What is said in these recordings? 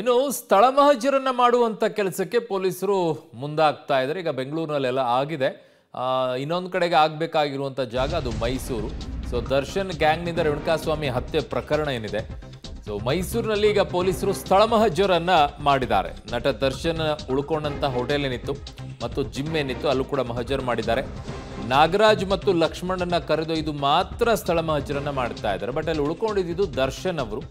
ಇನ್ನು ಸ್ಥಳ ಮಹಜರನ್ನ ಮಾಡುವಂತ ಕೆಲಸಕ್ಕೆ ಪೊಲೀಸರು ಮುಂದಾಗ್ತಾ ಇದ್ದಾರೆ ಈಗ ಬೆಂಗಳೂರಿನಲ್ಲೆಲ್ಲ ಆಗಿದೆ ಇನ್ನೊಂದು ಕಡೆಗೆ ಆಗಬೇಕಾಗಿರುವಂಥ ಜಾಗ ಅದು ಮೈಸೂರು ಸೊ ದರ್ಶನ್ ಗ್ಯಾಂಗ್ನಿಂದ ರೇಣುಕಾಸ್ವಾಮಿ ಹತ್ಯೆ ಪ್ರಕರಣ ಏನಿದೆ ಸೊ ಮೈಸೂರಿನಲ್ಲಿ ಈಗ ಪೊಲೀಸರು ಸ್ಥಳ ಮಹಜರನ್ನ ಮಾಡಿದ್ದಾರೆ ನಟ ದರ್ಶನ್ ಉಳ್ಕೊಂಡಂತ ಹೋಟೆಲ್ ಏನಿತ್ತು ಮತ್ತು ಜಿಮ್ ಏನಿತ್ತು ಅಲ್ಲೂ ಕೂಡ ಮಹಜರ್ ಮಾಡಿದ್ದಾರೆ ನಾಗರಾಜ್ ಮತ್ತು ಲಕ್ಷ್ಮಣನ ಕರೆದೊಯ್ದು ಮಾತ್ರ ಸ್ಥಳ ಮಹಜರನ್ನ ಮಾಡ್ತಾ ಇದ್ದಾರೆ ಬಟ್ ಅಲ್ಲಿ ಉಳ್ಕೊಂಡಿದ್ದು ದರ್ಶನ್ ಅವರು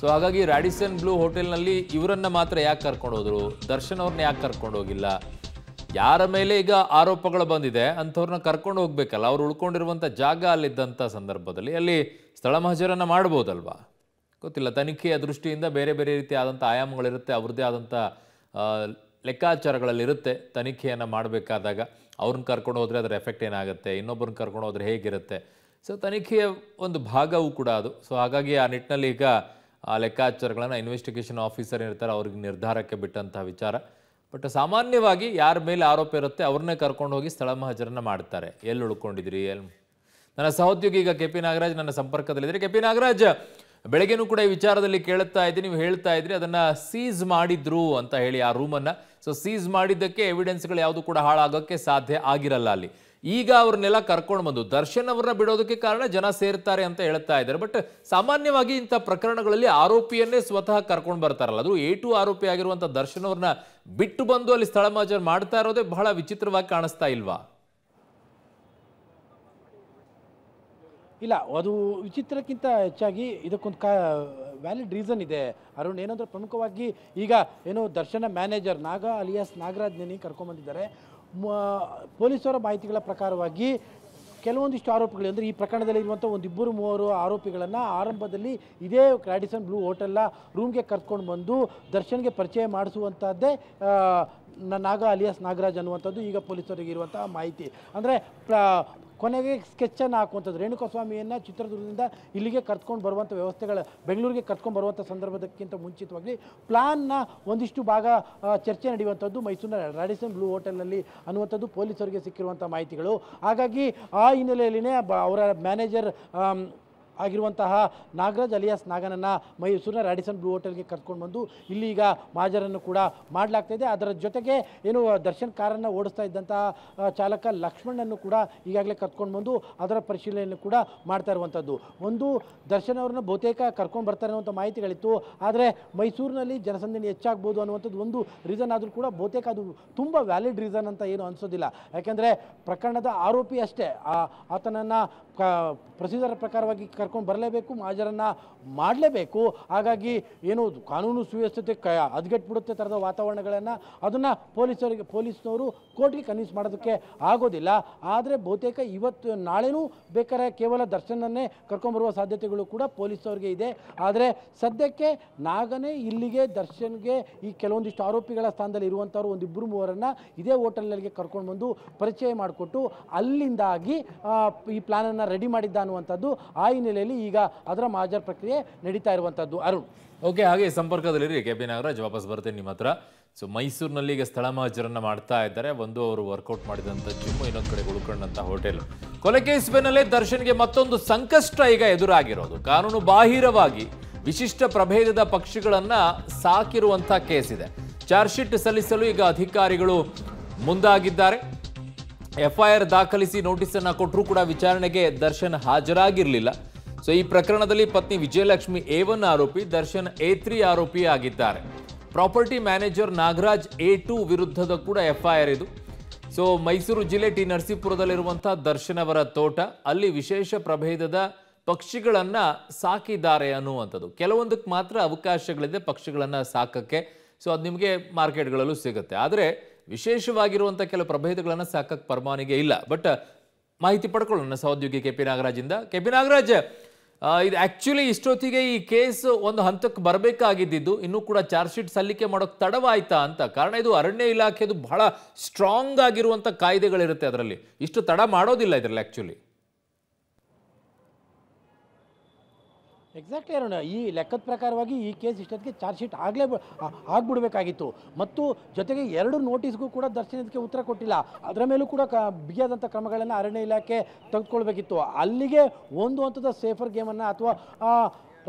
ಸೊ ಹಾಗಾಗಿ ರ್ಯಾಡಿಸನ್ ಬ್ಲೂ ಹೋಟೆಲ್ನಲ್ಲಿ ಇವರನ್ನ ಮಾತ್ರ ಯಾಕೆ ಕರ್ಕೊಂಡು ಹೋದ್ರು ದರ್ಶನ್ ಅವ್ರನ್ನ ಯಾಕೆ ಕರ್ಕೊಂಡು ಹೋಗಿಲ್ಲ ಯಾರ ಮೇಲೆ ಈಗ ಆರೋಪಗಳು ಬಂದಿದೆ ಅಂಥವ್ರನ್ನ ಕರ್ಕೊಂಡು ಹೋಗ್ಬೇಕಲ್ಲ ಅವ್ರು ಉಳ್ಕೊಂಡಿರುವಂಥ ಜಾಗ ಅಲ್ಲಿದ್ದಂಥ ಸಂದರ್ಭದಲ್ಲಿ ಅಲ್ಲಿ ಸ್ಥಳ ಮಹಜರನ್ನು ಮಾಡ್ಬೋದಲ್ವಾ ಗೊತ್ತಿಲ್ಲ ತನಿಖೆಯ ದೃಷ್ಟಿಯಿಂದ ಬೇರೆ ಬೇರೆ ರೀತಿಯಾದಂಥ ಆಯಾಮಗಳಿರುತ್ತೆ ಅವ್ರದ್ದೇ ಆದಂಥ ಲೆಕ್ಕಾಚಾರಗಳಲ್ಲಿರುತ್ತೆ ತನಿಖೆಯನ್ನು ಮಾಡಬೇಕಾದಾಗ ಅವ್ರನ್ನ ಕರ್ಕೊಂಡು ಹೋದರೆ ಅದರ ಎಫೆಕ್ಟ್ ಏನಾಗುತ್ತೆ ಇನ್ನೊಬ್ಬರನ್ನ ಕರ್ಕೊಂಡು ಹೇಗಿರುತ್ತೆ ಸೊ ತನಿಖೆಯ ಒಂದು ಭಾಗವೂ ಕೂಡ ಅದು ಸೊ ಹಾಗಾಗಿ ಆ ನಿಟ್ಟಿನಲ್ಲಿ ಈಗ ಆ ಲೆಕ್ಕಾಚಾರಗಳನ್ನು ಇನ್ವೆಸ್ಟಿಗೇಷನ್ ಆಫೀಸರ್ ಇರ್ತಾರೆ ಅವ್ರಿಗೆ ನಿರ್ಧಾರಕ್ಕೆ ಬಿಟ್ಟಂತಹ ವಿಚಾರ ಬಟ್ ಸಾಮಾನ್ಯವಾಗಿ ಯಾರ ಮೇಲೆ ಆರೋಪ ಇರುತ್ತೆ ಅವ್ರನ್ನೇ ಕರ್ಕೊಂಡು ಹೋಗಿ ಸ್ಥಳ ಮಹಜರನ್ನ ಮಾಡ್ತಾರೆ ಎಲ್ಲಿ ಉಳ್ಕೊಂಡಿದ್ರಿ ಎಲ್ ನನ್ನ ಸಹೋದ್ಯೋಗಿ ಈಗ ಕೆ ಪಿ ನಾಗರಾಜ್ ನನ್ನ ಸಂಪರ್ಕದಲ್ಲಿದ್ದಾರೆ ಕೆ ಪಿ ನಾಗರಾಜ್ ಬೆಳಗ್ಗೆನೂ ಕೂಡ ಈ ವಿಚಾರದಲ್ಲಿ ಕೇಳುತ್ತಾ ಇದ್ದೀನಿ ನೀವು ಹೇಳ್ತಾ ಇದ್ರಿ ಅದನ್ನು ಸೀಸ್ ಮಾಡಿದ್ರು ಅಂತ ಹೇಳಿ ಆ ರೂಮನ್ನು ಸೊ ಸೀಸ್ ಮಾಡಿದ್ದಕ್ಕೆ ಎವಿಡೆನ್ಸ್ಗಳು ಯಾವುದು ಕೂಡ ಹಾಳಾಗೋಕ್ಕೆ ಸಾಧ್ಯ ಆಗಿರಲ್ಲ ಅಲ್ಲಿ ಈಗ ಅವ್ರನ್ನೆಲ್ಲ ಕರ್ಕೊಂಡು ಬಂದು ದರ್ಶನ್ ಅವ್ರನ್ನ ಬಿಡೋದಕ್ಕೆ ಕಾರಣ ಜನ ಸೇರ್ತಾರೆ ಅಂತ ಹೇಳ್ತಾ ಇದ್ದಾರೆ ಬಟ್ ಸಾಮಾನ್ಯವಾಗಿ ಇಂಥ ಪ್ರಕರಣಗಳಲ್ಲಿ ಆರೋಪಿಯನ್ನೇ ಸ್ವತಃ ಕರ್ಕೊಂಡು ಬರ್ತಾರಲ್ಲ ಅದು ಎ ಟು ಆರೋಪಿ ಆಗಿರುವಂಥ ದರ್ಶನ್ ಅವ್ರನ್ನ ಬಿಟ್ಟು ಬಂದು ಅಲ್ಲಿ ಸ್ಥಳ ಮಾಜರ್ ಮಾಡ್ತಾ ಇರೋದೇ ಬಹಳ ವಿಚಿತ್ರವಾಗಿ ಕಾಣಿಸ್ತಾ ಇಲ್ವಾ ಇಲ್ಲ ಅದು ವಿಚಿತ್ರಕ್ಕಿಂತ ಹೆಚ್ಚಾಗಿ ಇದಕ್ಕೊಂದು ಕಾ ವ್ಯಾಲಿಡ್ ರೀಸನ್ ಇದೆ ಅರುಣ್ ಏನಂದ್ರೆ ಪ್ರಮುಖವಾಗಿ ಈಗ ಏನು ದರ್ಶನ ಮ್ಯಾನೇಜರ್ ನಾಗ ಅಲಿಯಾಸ್ ನಾಗರಾಜ್ ನೇನಿ ಕರ್ಕೊಂಡ್ಬಂದಿದ್ದಾರೆ ಪೊಲೀಸರ ಮಾಹಿತಿಗಳ ಪ್ರಕಾರವಾಗಿ ಕೆಲವೊಂದಿಷ್ಟು ಆರೋಪಿಗಳು ಅಂದರೆ ಈ ಪ್ರಕರಣದಲ್ಲಿ ಇರುವಂಥ ಒಂದು ಇಬ್ಬರು ಮೂವರು ಆರೋಪಿಗಳನ್ನು ಆರಂಭದಲ್ಲಿ ಇದೇ ಕ್ರಾಡಿಸನ್ ಬ್ಲೂ ಹೋಟೆಲ್ನ ರೂಮ್ಗೆ ಕರ್ಕೊಂಡು ಬಂದು ದರ್ಶನ್ಗೆ ಪರಿಚಯ ಮಾಡಿಸುವಂಥದ್ದೇ ನಾಗ ಅಲಿಯಾಸ್ ನಾಗರಾಜ್ ಅನ್ನುವಂಥದ್ದು ಈಗ ಪೊಲೀಸರಿಗೆ ಇರುವಂಥ ಮಾಹಿತಿ ಅಂದರೆ ಕೊನೆಗೆ ಸ್ಕೆಚ್ಚನ್ನು ಹಾಕುವಂಥದ್ದು ರೇಣುಕಸ್ವಾಮಿಯನ್ನು ಚಿತ್ರದುರ್ಗದಿಂದ ಇಲ್ಲಿಗೆ ಕರ್ತ್ಕೊಂಡು ಬರುವಂಥ ವ್ಯವಸ್ಥೆಗಳ ಬೆಂಗಳೂರಿಗೆ ಕರ್ತ್ಕೊಂಡು ಬರುವಂಥ ಸಂದರ್ಭದಕ್ಕಿಂತ ಮುಂಚಿತವಾಗಿ ಪ್ಲಾನ್ನ ಒಂದಿಷ್ಟು ಭಾಗ ಚರ್ಚೆ ನಡೆಯುವಂಥದ್ದು ಮೈಸೂರಿನ ರಾಡಿಸನ್ ಬ್ಲೂ ಹೋಟೆಲ್ನಲ್ಲಿ ಅನ್ನುವಂಥದ್ದು ಪೊಲೀಸರಿಗೆ ಸಿಕ್ಕಿರುವಂಥ ಮಾಹಿತಿಗಳು ಹಾಗಾಗಿ ಆ ಹಿನ್ನೆಲೆಯಲ್ಲಿನೇ ಅವರ ಮ್ಯಾನೇಜರ್ ಆಗಿರುವಂತಹ ನಾಗರಾಜ್ ಅಲಿಯಾಸ್ ನಾಗನನ್ನು ಮೈಸೂರಿನ ರ್ಯಾಡಿಸನ್ ಬ್ಲೂ ಹೋಟೆಲ್ಗೆ ಕರ್ಕೊಂಡು ಬಂದು ಇಲ್ಲಿ ಈಗ ಮಾಜರನ್ನು ಕೂಡ ಮಾಡಲಾಗ್ತಾ ಇದೆ ಅದರ ಜೊತೆಗೆ ಏನು ದರ್ಶನ್ ಕಾರನ್ನು ಓಡಿಸ್ತಾ ಇದ್ದಂತಹ ಚಾಲಕ ಲಕ್ಷ್ಮಣನ್ನು ಕೂಡ ಈಗಾಗಲೇ ಕರ್ಕೊಂಡು ಬಂದು ಅದರ ಪರಿಶೀಲನೆಯನ್ನು ಕೂಡ ಮಾಡ್ತಾ ಇರುವಂಥದ್ದು ಒಂದು ದರ್ಶನ್ ಅವರನ್ನು ಬಹುತೇಕ ಕರ್ಕೊಂಡು ಬರ್ತಾರೆ ಅನ್ನುವಂಥ ಮಾಹಿತಿಗಳಿತ್ತು ಆದರೆ ಮೈಸೂರಿನಲ್ಲಿ ಜನಸಂದಣಿ ಹೆಚ್ಚಾಗ್ಬೋದು ಅನ್ನುವಂಥದ್ದು ಒಂದು ರೀಸನ್ ಆದರೂ ಕೂಡ ಬಹುತೇಕ ಅದು ತುಂಬ ವ್ಯಾಲಿಡ್ ರೀಸನ್ ಅಂತ ಏನು ಅನಿಸೋದಿಲ್ಲ ಯಾಕೆಂದರೆ ಪ್ರಕರಣದ ಆರೋಪಿ ಅಷ್ಟೇ ಆತನನ್ನು ಕ ಪ್ರೊಸೀಜರ್ ಪ್ರಕಾರವಾಗಿ ಕರ್ಕೊಂಡು ಬರಲೇಬೇಕು ಹಾಜರನ್ನು ಮಾಡಲೇಬೇಕು ಹಾಗಾಗಿ ಏನು ಕಾನೂನು ಸುವ್ಯವಸ್ಥತೆ ಕ ಹದಗೆಟ್ಬಿಡುತ್ತೆ ಥರದ ವಾತಾವರಣಗಳನ್ನು ಅದನ್ನು ಪೊಲೀಸರಿಗೆ ಪೊಲೀಸ್ನವರು ಕೋರ್ಟ್ಗೆ ಕನ್ವಿನ್ಸ್ ಮಾಡೋದಕ್ಕೆ ಆಗೋದಿಲ್ಲ ಆದರೆ ಬಹುತೇಕ ಇವತ್ತು ನಾಳೆನೂ ಬೇಕಾದ್ರೆ ಕೇವಲ ದರ್ಶನನ್ನೇ ಕರ್ಕೊಂಬರುವ ಸಾಧ್ಯತೆಗಳು ಕೂಡ ಪೊಲೀಸವ್ರಿಗೆ ಇದೆ ಆದರೆ ಸದ್ಯಕ್ಕೆ ನಾಗನೇ ಇಲ್ಲಿಗೆ ದರ್ಶನ್ಗೆ ಈ ಕೆಲವೊಂದಿಷ್ಟು ಆರೋಪಿಗಳ ಸ್ಥಾನದಲ್ಲಿ ಇರುವಂಥವ್ರು ಒಂದು ಇಬ್ಬರು ಮೂವರನ್ನು ಇದೇ ಹೋಟೆಲ್ನಲ್ಲಿ ಕರ್ಕೊಂಡು ಬಂದು ಪರಿಚಯ ಮಾಡಿಕೊಟ್ಟು ಅಲ್ಲಿಂದಾಗಿ ಈ ಪ್ಲಾನನ್ನು ರೆಡಿ ಮಾಡಿದ್ದ ಅನ್ನುವಂಥದ್ದು ಆ ಹಿನ್ನೆಲೆಯಲ್ಲಿ ಈಗ ಅದರ ಮಾಜರ್ ಪ್ರಕ್ರಿಯೆ ನಡೀತಾ ಇರುವಂಥದ್ದು ಅರುಣ್ ಓಕೆ ಹಾಗೆ ಸಂಪರ್ಕದಲ್ಲಿರಿ ಕೆ ಪಿ ನಾಗರಾಜ್ ವಾಪಸ್ ಬರ್ತೇನೆ ನಿಮ್ಮ ಹತ್ರ ಸೊ ಮೈಸೂರಿನಲ್ಲಿ ಈಗ ಸ್ಥಳ ಮಹಜರನ್ನ ಮಾಡ್ತಾ ಇದ್ದಾರೆ ಒಂದು ಅವರು ವರ್ಕೌಟ್ ಮಾಡಿದಂಥ ಜಿಮ್ ಇನ್ನೊಂದು ಕಡೆ ಉಳ್ಕೊಂಡಂಥ ಹೋಟೆಲ್ ಕೊಲೆ ಕೇಸ್ ಬೆನ್ನಲ್ಲೇ ದರ್ಶನ್ಗೆ ಮತ್ತೊಂದು ಸಂಕಷ್ಟ ಈಗ ಎದುರಾಗಿರೋದು ಕಾನೂನು ಬಾಹಿರವಾಗಿ ವಿಶಿಷ್ಟ ಪ್ರಭೇದದ ಪಕ್ಷಿಗಳನ್ನ ಸಾಕಿರುವಂಥ ಕೇಸ್ ಇದೆ ಚಾರ್ಜ್ ಶೀಟ್ ಸಲ್ಲಿಸಲು ಈಗ ಅಧಿಕಾರಿಗಳು ಮುಂದಾಗಿದ್ದಾರೆ ಎಫ್ಐಆರ್ ದಾಖಲಿಸಿ ನೋಟಿಸ್ ಅನ್ನ ಕೊಟ್ಟರೂ ಕೂಡ ವಿಚಾರಣೆಗೆ ದರ್ಶನ್ ಹಾಜರಾಗಿರಲಿಲ್ಲ ಸೊ ಈ ಪ್ರಕರಣದಲ್ಲಿ ಪತ್ನಿ ವಿಜಯಲಕ್ಷ್ಮಿ ಎ ಒನ್ ಆರೋಪಿ ದರ್ಶನ್ ಎ ತ್ರೀ ಆರೋಪಿ ಆಗಿದ್ದಾರೆ property manager Nagaraj A two ವಿರುದ್ಧದ ಕೂಡ ಎಫ್ಐಆರ್ ಇದು ಸೊ ಮೈಸೂರು ಜಿಲ್ಲೆ ಟಿ ನರಸೀಪುರದಲ್ಲಿರುವಂತಹ ದರ್ಶನ್ ಅವರ ತೋಟ ಅಲ್ಲಿ ವಿಶೇಷ ಪ್ರಭೇದದ ಪಕ್ಷಿಗಳನ್ನ ಸಾಕಿದ್ದಾರೆ ಅನ್ನುವಂಥದ್ದು ಕೆಲವೊಂದಕ್ಕೆ ಮಾತ್ರ ಅವಕಾಶಗಳಿದೆ ಪಕ್ಷಿಗಳನ್ನ ಸಾಕಕ್ಕೆ ಸೊ ಅದು ನಿಮಗೆ ಮಾರ್ಕೆಟ್ಗಳಲ್ಲೂ ಸಿಗುತ್ತೆ ಆದರೆ ವಿಶೇಷವಾಗಿರುವಂಥ ಕೆಲವು ಪ್ರಭೇದಗಳನ್ನು ಸಾಕಕ್ಕೆ ಪರವಾನಿಗೆ ಇಲ್ಲ ಬಟ್ uh, ಮಾಹಿತಿ ಪಡ್ಕೊಳ್ಳೋಣ ಸಹೋದ್ಯೋಗಿ ಕೆ ಪಿ ನಾಗರಾಜಿಂದ ಕೆ ಪಿ ನಾಗರಾಜ್ ಇದು ಆ್ಯಕ್ಚುಲಿ ಇಷ್ಟೊತ್ತಿಗೆ ಈ ಕೇಸ್ ಒಂದು ಹಂತಕ್ಕೆ ಬರಬೇಕಾಗಿದ್ದು ಇನ್ನೂ ಕೂಡ ಚಾರ್ಜ್ ಶೀಟ್ ಸಲ್ಲಿಕೆ ಮಾಡೋಕ್ಕೆ ತಡವಾಯ್ತಾ ಅಂತ ಕಾರಣ ಇದು ಅರಣ್ಯ ಇಲಾಖೆದು ಬಹಳ ಸ್ಟ್ರಾಂಗ್ ಆಗಿರುವಂಥ ಕಾಯ್ದೆಗಳಿರುತ್ತೆ ಅದರಲ್ಲಿ ಇಷ್ಟು ತಡ ಮಾಡೋದಿಲ್ಲ ಇದರಲ್ಲಿ ಆ್ಯಕ್ಚುಲಿ ಎಕ್ಸಾಕ್ಟ್ಲಿ ಅರುಣ ಈ ಲೆಕ್ಕದ ಪ್ರಕಾರವಾಗಿ ಈ ಕೇಸ್ ಇಷ್ಟೊತ್ತಿಗೆ ಚಾರ್ಜ್ ಶೀಟ್ ಆಗಲೇ ಆಗಿಬಿಡಬೇಕಾಗಿತ್ತು ಮತ್ತು ಜೊತೆಗೆ ಎರಡು ನೋಟಿಸ್ಗೂ ಕೂಡ ದರ್ಶನದಕ್ಕೆ ಉತ್ತರ ಕೊಟ್ಟಿಲ್ಲ ಅದರ ಮೇಲೂ ಕೂಡ ಕ ಬಿಗಿಯಾದಂಥ ಕ್ರಮಗಳನ್ನು ಅರಣ್ಯ ಇಲಾಖೆ ತೆಗೆದುಕೊಳ್ಬೇಕಿತ್ತು ಅಲ್ಲಿಗೆ ಒಂದು ಹಂತದ ಸೇಫರ್ ಗೇಮನ್ನು ಅಥವಾ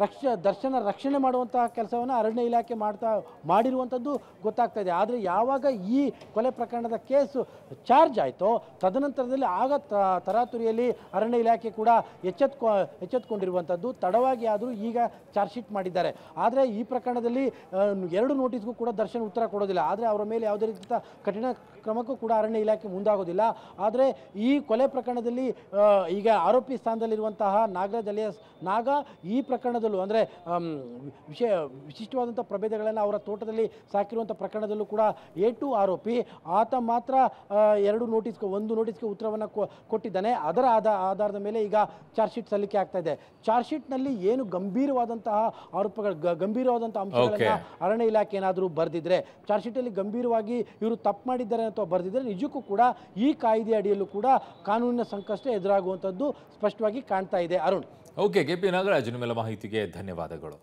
ರಕ್ಷ ದರ್ಶನ ರಕ್ಷಣೆ ಮಾಡುವಂತಹ ಕೆಲಸವನ್ನು ಅರಣ್ಯ ಇಲಾಖೆ ಮಾಡ್ತಾ ಮಾಡಿರುವಂಥದ್ದು ಗೊತ್ತಾಗ್ತಾ ಇದೆ ಆದರೆ ಯಾವಾಗ ಈ ಕೊಲೆ ಪ್ರಕರಣದ ಕೇಸು ಚಾರ್ಜ್ ಆಯಿತೋ ತದನಂತರದಲ್ಲಿ ಆಗ ತರಾತುರಿಯಲ್ಲಿ ಅರಣ್ಯ ಇಲಾಖೆ ಕೂಡ ಎಚ್ಚೆತ್ಕೊ ಎಚ್ಚೆತ್ಕೊಂಡಿರುವಂಥದ್ದು ತಡವಾಗಿ ಆದರೂ ಈಗ ಚಾರ್ಜ್ ಶೀಟ್ ಮಾಡಿದ್ದಾರೆ ಆದರೆ ಈ ಪ್ರಕರಣದಲ್ಲಿ ಎರಡು ನೋಟಿಸ್ಗೂ ಕೂಡ ದರ್ಶನ ಉತ್ತರ ಕೊಡೋದಿಲ್ಲ ಆದರೆ ಅವರ ಮೇಲೆ ಯಾವುದೇ ರೀತಿಯ ಕಠಿಣ ಕ್ರಮಕ್ಕೂ ಕೂಡ ಅರಣ್ಯ ಇಲಾಖೆ ಮುಂದಾಗೋದಿಲ್ಲ ಆದರೆ ಈ ಕೊಲೆ ಪ್ರಕರಣದಲ್ಲಿ ಈಗ ಆರೋಪಿ ಸ್ಥಾನದಲ್ಲಿರುವಂತಹ ನಾಗರಾಜ್ ಅಲಿಯಾಸ್ ನಾಗ ಈ ಪ್ರಕರಣ ಪ್ರಕರಣದಲ್ಲೂ ಅಂದರೆ ವಿಷಯ ವಿಶಿಷ್ಟವಾದಂಥ ಪ್ರಭೇದಗಳನ್ನು ಅವರ ತೋಟದಲ್ಲಿ ಸಾಕಿರುವಂಥ ಪ್ರಕರಣದಲ್ಲೂ ಕೂಡ ಎ ಟು ಆರೋಪಿ ಆತ ಮಾತ್ರ ಎರಡು ನೋಟಿಸ್ಗೆ ಒಂದು ನೋಟಿಸ್ಗೆ ಉತ್ತರವನ್ನು ಕೊಟ್ಟಿದ್ದಾನೆ ಅದರ ಆಧಾರದ ಮೇಲೆ ಈಗ ಚಾರ್ಜ್ ಶೀಟ್ ಸಲ್ಲಿಕೆ ಆಗ್ತಾ ಇದೆ ಚಾರ್ಜ್ ಶೀಟ್ನಲ್ಲಿ ಏನು ಗಂಭೀರವಾದಂತಹ ಆರೋಪಗಳು ಗಂಭೀರವಾದಂಥ ಅಂಶಗಳನ್ನು ಅರಣ್ಯ ಇಲಾಖೆ ಏನಾದರೂ ಬರೆದಿದ್ರೆ ಚಾರ್ಜ್ ಶೀಟಲ್ಲಿ ಗಂಭೀರವಾಗಿ ಇವರು ತಪ್ಪು ಮಾಡಿದ್ದಾರೆ ಅಥವಾ ಬರೆದಿದ್ರೆ ನಿಜಕ್ಕೂ ಕೂಡ ಈ ಕಾಯ್ದೆ ಅಡಿಯಲ್ಲೂ ಕೂಡ ಕಾನೂನಿನ ಸಂಕಷ್ಟ ಎದುರಾಗುವಂಥದ್ದು ಸ್ಪಷ್ಟವಾಗಿ ಕಾಣ್ತಾ ಇದೆ Arun okay K P Nagaraj ನಿಮ್ಮೆಲ್ಲ ಮಾಹಿತಿಗೆ ಧನ್ಯವಾದಗಳು